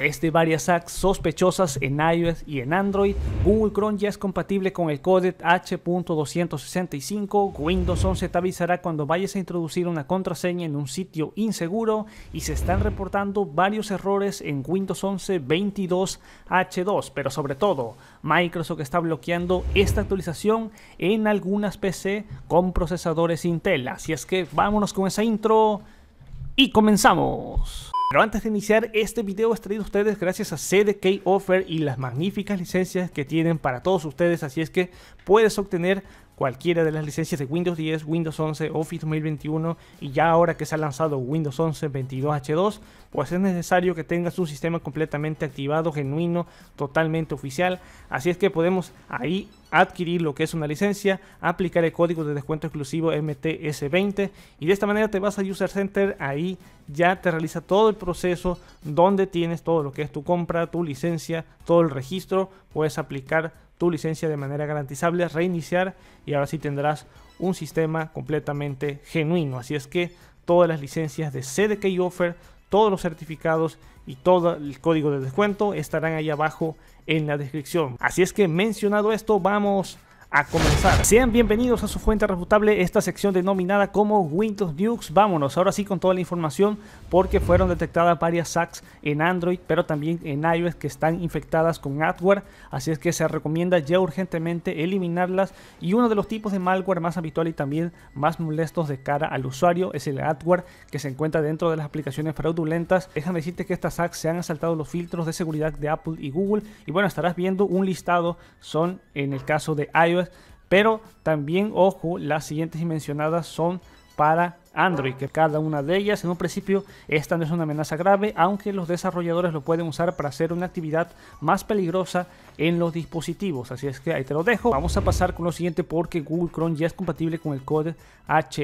de varias apps sospechosas en iOS y en Android, Google Chrome ya es compatible con el codec H.265, Windows 11 te avisará cuando vayas a introducir una contraseña en un sitio inseguro y se están reportando varios errores en Windows 11 22H2, pero sobre todo Microsoft está bloqueando esta actualización en algunas PC con procesadores Intel, así es que vámonos con esa intro y comenzamos. Pero antes de iniciar, este video es traído a ustedes gracias a CDK Offer y las magníficas licencias que tienen para todos ustedes, así es que puedes obtener cualquiera de las licencias de Windows 10, Windows 11, Office 2021 y ya ahora que se ha lanzado Windows 11 22H2, pues es necesario que tengas un sistema completamente activado, genuino, totalmente oficial. Así es que podemos ahí adquirir lo que es una licencia, aplicar el código de descuento exclusivo MTS20 y de esta manera te vas a User Center, ahí ya te realiza todo el proceso donde tienes todo lo que es tu compra, tu licencia, todo el registro, puedes aplicar tu licencia de manera garantizable, reiniciar y ahora sí tendrás un sistema completamente genuino. Así es que todas las licencias de CDK Offer, todos los certificados y todo el código de descuento estarán allá abajo en la descripción. Así es que mencionado esto, vamos a comenzar. Sean bienvenidos a su fuente reputable, esta sección denominada como Windows Dukes, Vámonos ahora sí con toda la información porque fueron detectadas varias SACs en Android, pero también en iOS que están infectadas con adware, así es que se recomienda ya urgentemente eliminarlas y uno de los tipos de malware más habitual y también más molestos de cara al usuario es el adware que se encuentra dentro de las aplicaciones fraudulentas. Déjame decirte que estas SACs se han asaltado los filtros de seguridad de Apple y Google y bueno, estarás viendo un listado, son en el caso de iOS pero también, ojo, las siguientes mencionadas son para Android, que cada una de ellas en un principio esta no es una amenaza grave, aunque los desarrolladores lo pueden usar para hacer una actividad más peligrosa en los dispositivos. Así es que ahí te lo dejo. Vamos a pasar con lo siguiente porque Google Chrome ya es compatible con el code hvc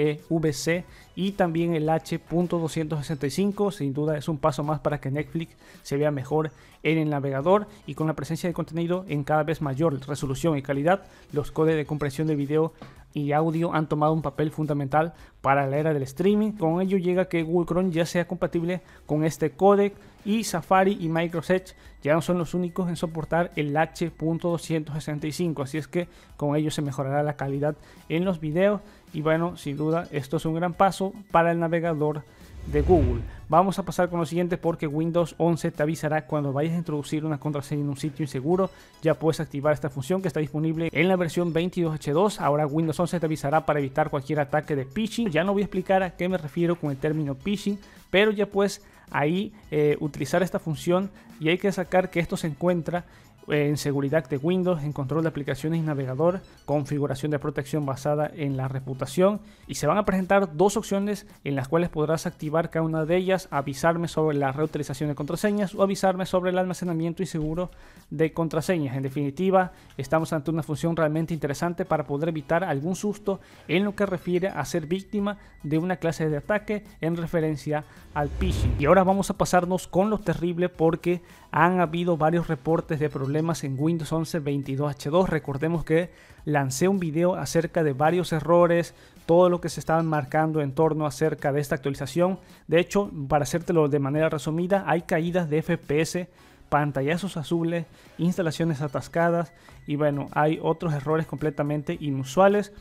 e y también el H.265. Sin duda es un paso más para que Netflix se vea mejor en el navegador y con la presencia de contenido en cada vez mayor resolución y calidad, los codes de compresión de video y audio han tomado un papel fundamental para la era del streaming. Con ello llega que Google Chrome ya sea compatible con este codec y Safari y Microsoft ya no son los únicos en soportar el H.265, así es que con ello se mejorará la calidad en los videos y bueno, sin duda esto es un gran paso para el navegador de Google. Vamos a pasar con lo siguiente porque Windows 11 te avisará cuando vayas a introducir una contraseña en un sitio inseguro. Ya puedes activar esta función que está disponible en la versión 22H2. Ahora Windows 11 te avisará para evitar cualquier ataque de phishing. Ya no voy a explicar a qué me refiero con el término phishing, pero ya puedes ahí eh, utilizar esta función y hay que sacar que esto se encuentra en seguridad de Windows, en control de aplicaciones y navegador, configuración de protección basada en la reputación y se van a presentar dos opciones en las cuales podrás activar cada una de ellas, avisarme sobre la reutilización de contraseñas o avisarme sobre el almacenamiento y seguro de contraseñas. En definitiva, estamos ante una función realmente interesante para poder evitar algún susto en lo que refiere a ser víctima de una clase de ataque en referencia al phishing. Y ahora vamos a pasarnos con lo terrible porque han habido varios reportes de problemas en Windows 11 22H2. Recordemos que lancé un video acerca de varios errores, todo lo que se estaban marcando en torno acerca de esta actualización. De hecho, para hacértelo de manera resumida, hay caídas de FPS pantallazos azules, instalaciones atascadas y bueno, hay otros errores completamente inusuales.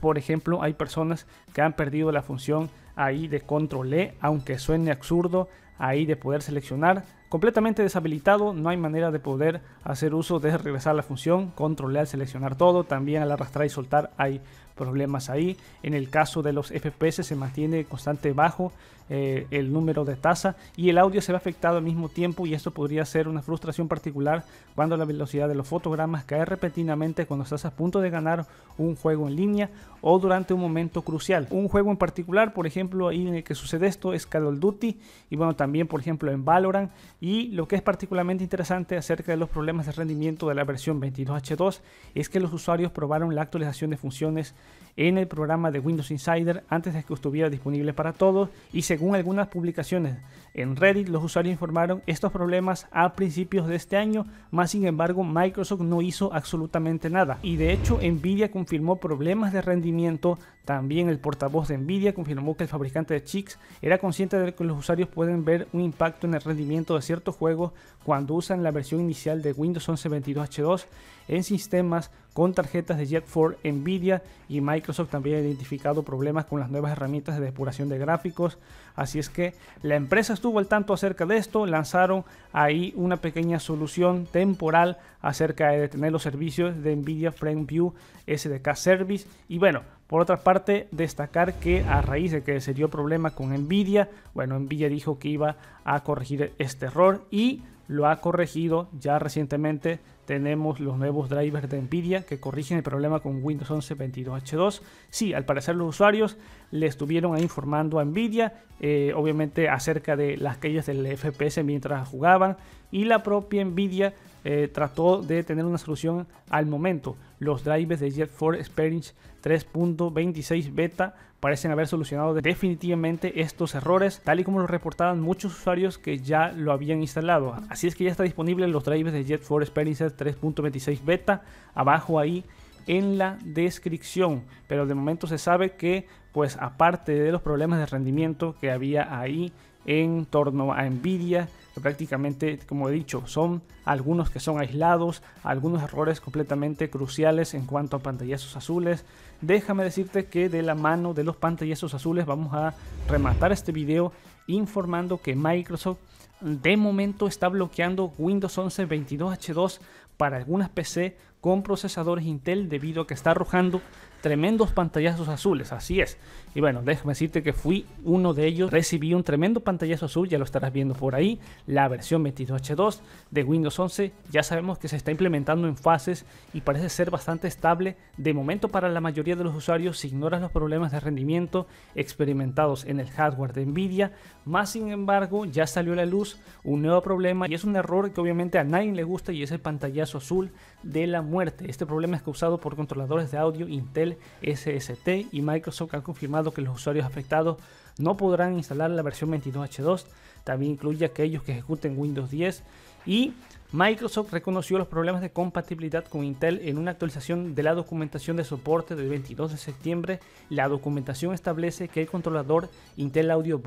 Por ejemplo, hay personas que han perdido la función ahí de control E, aunque suene absurdo, ahí de poder seleccionar completamente deshabilitado, no hay manera de poder hacer uso de regresar la función, controlar, seleccionar todo, también al arrastrar y soltar hay problemas ahí. En el caso de los FPS se mantiene constante bajo eh, el número de tasa y el audio se ve afectado al mismo tiempo y esto podría ser una frustración particular cuando la velocidad de los fotogramas cae repentinamente cuando estás a punto de ganar un juego en línea o durante un momento crucial. Un juego en particular, por ejemplo, ahí en el que sucede esto es Call of Duty y bueno, también por ejemplo en Valorant y lo que es particularmente interesante acerca de los problemas de rendimiento de la versión 22H2 es que los usuarios probaron la actualización de funciones en el programa de Windows Insider antes de que estuviera disponible para todos y según algunas publicaciones en Reddit los usuarios informaron estos problemas a principios de este año, más sin embargo Microsoft no hizo absolutamente nada y de hecho Nvidia confirmó problemas de rendimiento, también el portavoz de Nvidia confirmó que el fabricante de chips era consciente de que los usuarios pueden ver un impacto en el rendimiento de ciertos juegos cuando usan la versión inicial de Windows 11 22H2 en sistemas con tarjetas de Jet Nvidia y Microsoft también ha identificado problemas con las nuevas herramientas de depuración de gráficos. Así es que la empresa estuvo al tanto acerca de esto, lanzaron ahí una pequeña solución temporal acerca de detener los servicios de Nvidia FrameView SDK Service y bueno, por otra parte, destacar que a raíz de que se dio problema con Nvidia, bueno, Nvidia dijo que iba a corregir este error y lo ha corregido ya recientemente. Tenemos los nuevos drivers de Nvidia que corrigen el problema con Windows 11 22H2. Sí, al parecer los usuarios le estuvieron informando a Nvidia, eh, obviamente acerca de las caídas del FPS mientras jugaban y la propia Nvidia eh, trató de tener una solución al momento. Los drivers de Jet 4 Experience 3.26 beta parecen haber solucionado definitivamente estos errores, tal y como lo reportaban muchos usuarios que ya lo habían instalado. Así es que ya está disponible los drivers de Jet 4 Experience 3.26 beta, abajo ahí en la descripción, pero de momento se sabe que pues aparte de los problemas de rendimiento que había ahí en torno a Nvidia prácticamente, como he dicho, son algunos que son aislados, algunos errores completamente cruciales en cuanto a pantallazos azules. Déjame decirte que de la mano de los pantallazos azules vamos a rematar este video informando que Microsoft de momento está bloqueando Windows 11 22H2 para algunas PC con procesadores Intel debido a que está arrojando tremendos pantallazos azules, así es. Y bueno, déjame decirte que fui uno de ellos, recibí un tremendo pantallazo azul, ya lo estarás viendo por ahí, la versión 22H2 de Windows 11, ya sabemos que se está implementando en fases y parece ser bastante estable de momento para la mayoría de los usuarios si ignoras los problemas de rendimiento experimentados en el hardware de Nvidia, más sin embargo ya salió a la luz un nuevo problema y es un error que obviamente a nadie le gusta y es el pantallazo azul de la muerte. Este problema es causado por controladores de audio Intel SST y Microsoft han confirmado que los usuarios afectados no podrán instalar la versión 22H2 también incluye aquellos que ejecuten Windows 10 y Microsoft reconoció los problemas de compatibilidad con Intel en una actualización de la documentación de soporte del 22 de septiembre. La documentación establece que el controlador Intel Audio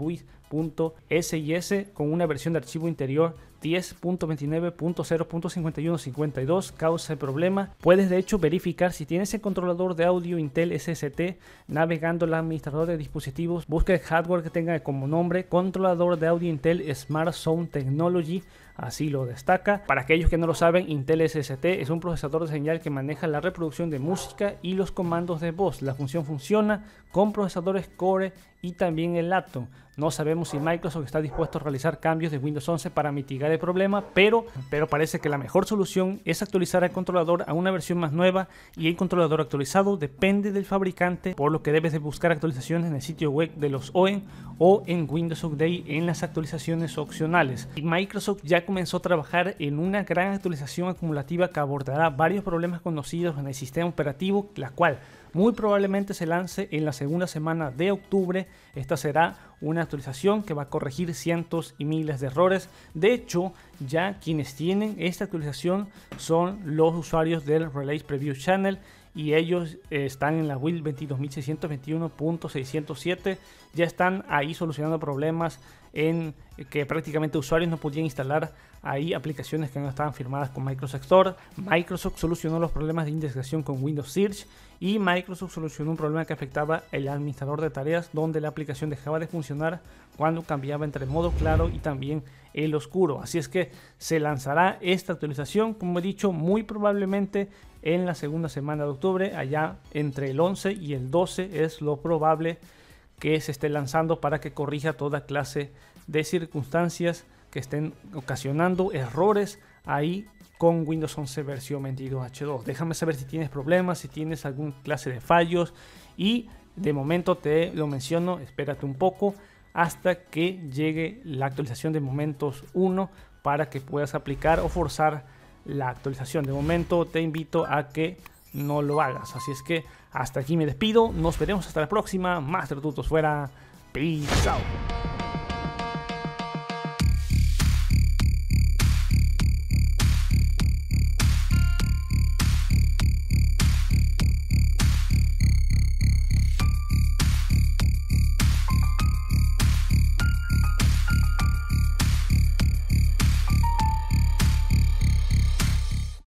s&s con una versión de archivo interior 10.29.0.5152 causa el problema. Puedes de hecho verificar si tienes el controlador de audio Intel SST navegando al administrador de dispositivos. Busca el hardware que tenga como nombre controlador de audio Intel Smart Sound Technology así lo destaca. Para aquellos que no lo saben, Intel SST es un procesador de señal que maneja la reproducción de música y los comandos de voz. La función funciona con procesadores Core y también el Atom. No sabemos si Microsoft está dispuesto a realizar cambios de Windows 11 para mitigar el problema, pero, pero parece que la mejor solución es actualizar el controlador a una versión más nueva y el controlador actualizado depende del fabricante, por lo que debes de buscar actualizaciones en el sitio web de los OEM o en Windows Update en las actualizaciones opcionales. Microsoft ya comenzó a trabajar en una gran actualización acumulativa que abordará varios problemas conocidos en el sistema operativo, la cual muy probablemente se lance en la segunda semana de octubre. Esta será una actualización que va a corregir cientos y miles de errores. De hecho, ya quienes tienen esta actualización son los usuarios del Relay Preview Channel y ellos eh, están en la build 22621.607. Ya están ahí solucionando problemas en que prácticamente usuarios no podían instalar ahí aplicaciones que no estaban firmadas con Microsoft Store. Microsoft solucionó los problemas de integración con Windows Search y Microsoft solucionó un problema que afectaba el administrador de tareas donde la aplicación dejaba de funcionar cuando cambiaba entre el modo claro y también el oscuro. Así es que se lanzará esta actualización, como he dicho, muy probablemente en la segunda semana de octubre, allá entre el 11 y el 12 es lo probable que se esté lanzando para que corrija toda clase de circunstancias que estén ocasionando errores ahí con Windows 11 versión 22H2. Déjame saber si tienes problemas, si tienes algún clase de fallos y de momento te lo menciono, espérate un poco hasta que llegue la actualización de Momentos 1 para que puedas aplicar o forzar la actualización. De momento te invito a que no lo hagas. Así es que hasta aquí me despido. Nos veremos hasta la próxima. Master Tutos fuera. Peace out.